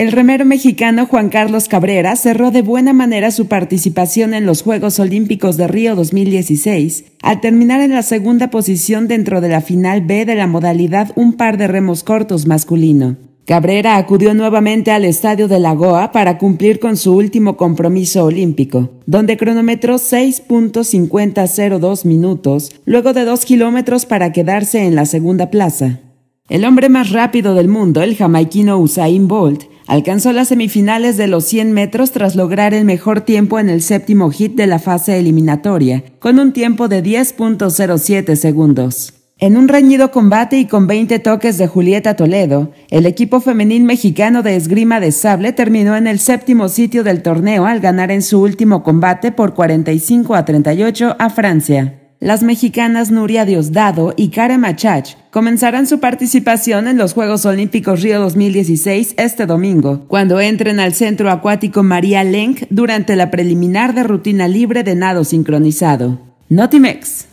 El remero mexicano Juan Carlos Cabrera cerró de buena manera su participación en los Juegos Olímpicos de Río 2016 al terminar en la segunda posición dentro de la final B de la modalidad un par de remos cortos masculino. Cabrera acudió nuevamente al estadio de Lagoa para cumplir con su último compromiso olímpico, donde cronometró 6.5002 minutos, luego de dos kilómetros para quedarse en la segunda plaza. El hombre más rápido del mundo, el jamaiquino Usain Bolt, Alcanzó las semifinales de los 100 metros tras lograr el mejor tiempo en el séptimo hit de la fase eliminatoria, con un tiempo de 10.07 segundos. En un reñido combate y con 20 toques de Julieta Toledo, el equipo femenil mexicano de esgrima de sable terminó en el séptimo sitio del torneo al ganar en su último combate por 45 a 38 a Francia. Las mexicanas Nuria Diosdado y Kara Machach comenzarán su participación en los Juegos Olímpicos Río 2016 este domingo, cuando entren al Centro Acuático María Lenk durante la preliminar de rutina libre de nado sincronizado. Notimex.